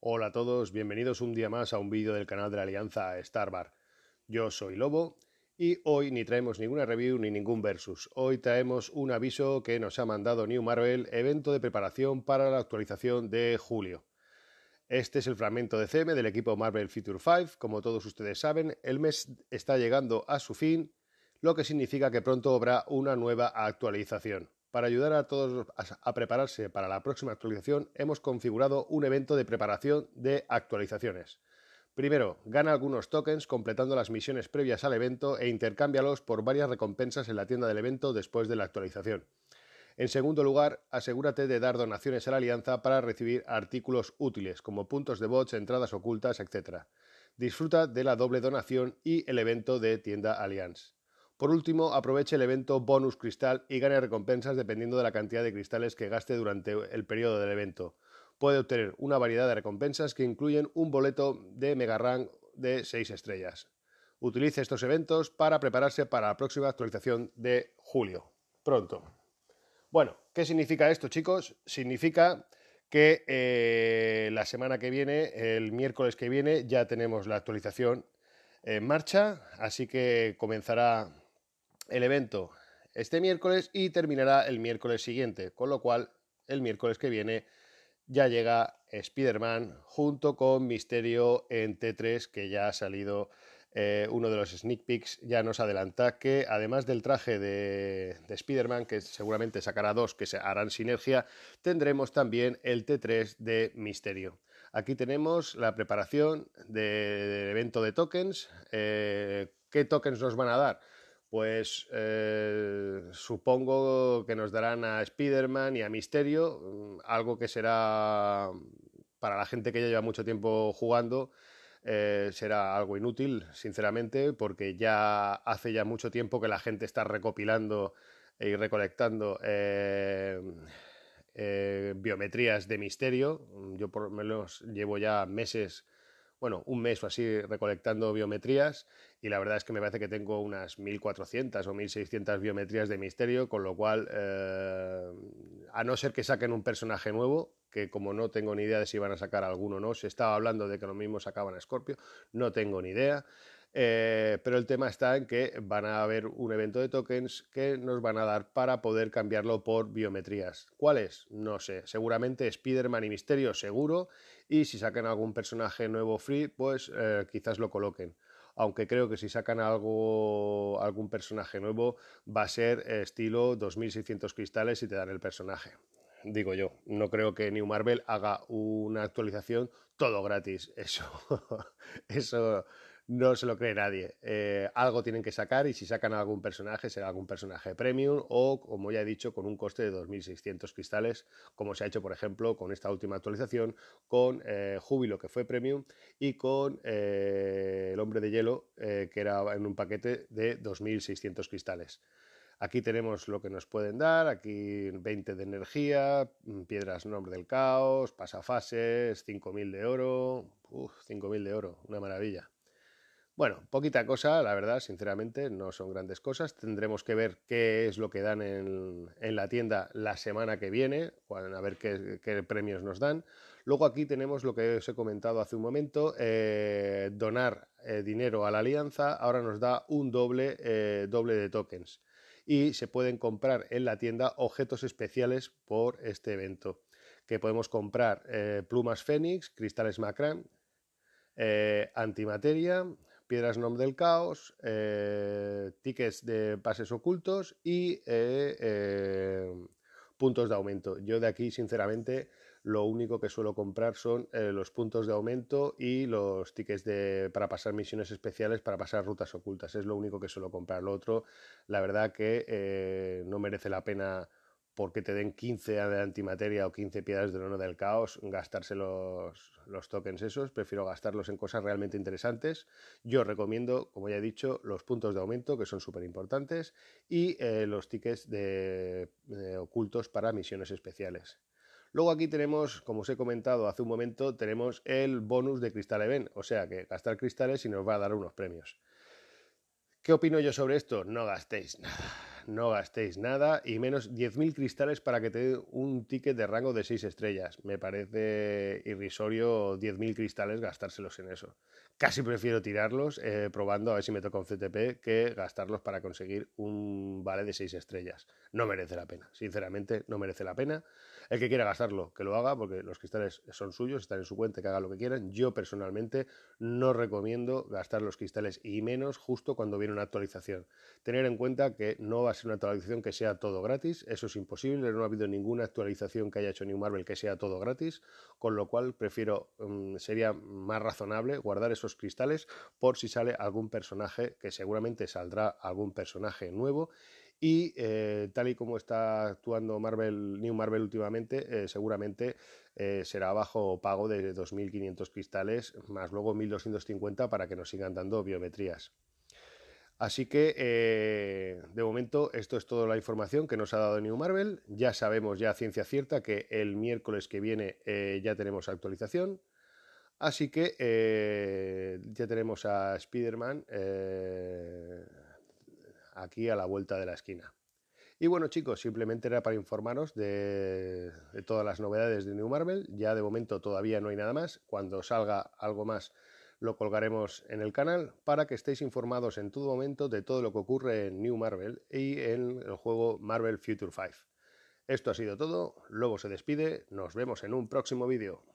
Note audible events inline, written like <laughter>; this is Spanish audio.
Hola a todos, bienvenidos un día más a un vídeo del canal de la Alianza Starbar. Yo soy Lobo y hoy ni traemos ninguna review ni ningún versus. Hoy traemos un aviso que nos ha mandado New Marvel, evento de preparación para la actualización de julio. Este es el fragmento de CM del equipo Marvel Future 5. Como todos ustedes saben, el mes está llegando a su fin, lo que significa que pronto habrá una nueva actualización. Para ayudar a todos a prepararse para la próxima actualización, hemos configurado un evento de preparación de actualizaciones. Primero, gana algunos tokens completando las misiones previas al evento e intercámbialos por varias recompensas en la tienda del evento después de la actualización. En segundo lugar, asegúrate de dar donaciones a la alianza para recibir artículos útiles, como puntos de bots, entradas ocultas, etc. Disfruta de la doble donación y el evento de tienda Alliance. Por último, aproveche el evento bonus cristal y gane recompensas dependiendo de la cantidad de cristales que gaste durante el periodo del evento. Puede obtener una variedad de recompensas que incluyen un boleto de Mega Rank de 6 estrellas. Utilice estos eventos para prepararse para la próxima actualización de julio. Pronto. Bueno, ¿qué significa esto, chicos? Significa que eh, la semana que viene, el miércoles que viene, ya tenemos la actualización en marcha, así que comenzará el evento este miércoles y terminará el miércoles siguiente, con lo cual el miércoles que viene ya llega Spider-Man junto con Misterio en T3 que ya ha salido eh, uno de los sneak peeks ya nos adelanta que además del traje de, Spider-Man, que seguramente sacará dos que se harán sinergia, tendremos también el T3 de Misterio. Aquí tenemos la preparación del evento de tokens. Eh, ¿Qué tokens nos van a dar? pues eh, supongo que nos darán a Spider-Man y a Misterio, mm, algo que será para la gente que ya lleva mucho tiempo jugando, eh, será algo inútil, sinceramente, porque ya hace ya mucho tiempo que la gente está recopilando y recolectando eh, biometrías de misterio. Yo por lo menos llevo ya meses bueno, un mes o así recolectando biometrías y la verdad es que me parece que tengo unas 1.400 o 1.600 biometrías de misterio, con lo cual, eh, a no ser que saquen un personaje nuevo, que como no tengo ni idea de si van a sacar alguno o no, se estaba hablando de que lo mismo sacaban a Scorpio, no tengo ni idea. Eh, pero el tema está en que van a haber un evento de tokens que nos van a dar para poder cambiarlo por biometrías. ¿Cuáles? No sé. Seguramente Spiderman man y Misterio, seguro. Y si sacan algún personaje nuevo free, pues eh, quizás lo coloquen. Aunque creo que si sacan algo, algún personaje nuevo, va a ser estilo 2600 cristales y te dan el personaje digo yo. No creo que New Marvel haga una actualización todo gratis. <laughs> Eso, eso no se lo cree nadie. Eh, algo tienen que sacar y si sacan algún personaje será algún personaje premium o, como ya he dicho, con un coste de 2.600 cristales, como se ha hecho, por ejemplo, con esta última actualización, con eh, Júbilo, que fue premium, y con eh, el Hombre de Hielo, que era en un paquete de 2.600 cristales. Aquí tenemos lo que nos pueden dar, aquí 20 de energía, mm, piedras nombre del caos, pasafases, 5.000 de oro, 5.000 de oro, una maravilla. Bueno, poquita cosa, la verdad, sinceramente, no son grandes cosas. Tendremos que ver qué es lo que dan en, la tienda la semana que viene, a ver qué, premios nos dan. Luego aquí tenemos lo que os he comentado hace un momento, eh, donar eh, dinero a la alianza, ahora nos da un doble, eh, doble de tokens y se pueden comprar en la tienda objetos especiales por este evento, que podemos comprar plumas fénix, cristales macrán, antimateria, Piedras Nom del Caos, eh, tickets de pases ocultos y eh, eh, puntos de aumento. Yo de aquí, sinceramente, lo único que suelo comprar son los puntos de aumento y los tickets de, para pasar misiones especiales, para pasar rutas ocultas. Es lo único que suelo comprar. Lo otro, la verdad que no merece la pena porque te den 15 de antimateria o 15 piedras del horno del caos, gastarse los, tokens esos, prefiero gastarlos en cosas realmente interesantes. Yo recomiendo, como ya he dicho, los puntos de aumento, que son súper importantes, y eh, los tickets de, ocultos para misiones especiales. Luego aquí tenemos, como os he comentado hace un momento, tenemos el bonus de Cristal Event, o sea que gastar cristales y nos va a dar unos premios. ¿Qué opino yo sobre esto? No gastéis nada no gastéis nada y menos 10.000 cristales para que te dé un ticket de rango de 6 estrellas. Me parece irrisorio 10.000 cristales gastárselos en eso. Casi prefiero tirarlos eh, probando a ver si me toca un CTP que gastarlos para conseguir un vale de 6 estrellas. No merece la pena, sinceramente no merece la pena. El que quiera gastarlo, que lo haga, porque los cristales son suyos, están en su cuenta, que haga lo que quieran. Yo personalmente no recomiendo gastar los cristales y menos justo cuando viene una actualización. Tener en cuenta que no vas una actualización que sea todo gratis. Eso es imposible. No ha habido ninguna actualización que haya hecho New Marvel que sea todo gratis. Con lo cual, prefiero, mm, sería más razonable guardar esos cristales por si sale algún personaje, que seguramente saldrá algún personaje nuevo. Y eh, tal y como está actuando New Marvel últimamente, eh, seguramente eh, será bajo pago de 2.500 cristales, más luego 1.250 para que nos sigan dando biometrías. Así que, eh, de momento, esto es toda la información que nos ha dado New Marvel. Ya sabemos ya ciencia cierta que el miércoles que viene eh, ya tenemos actualización. Así que eh, ya tenemos a Spider-Man aquí a la vuelta de la esquina. Y bueno, chicos, simplemente era para informaros de, de todas las novedades de New Marvel. Ya de momento todavía no hay nada más. Cuando salga algo más lo colgaremos en el canal para que estéis informados en todo momento de todo lo que ocurre en New Marvel y en el juego Marvel Future 5. Esto ha sido todo, Lobo se despide, nos vemos en un próximo vídeo.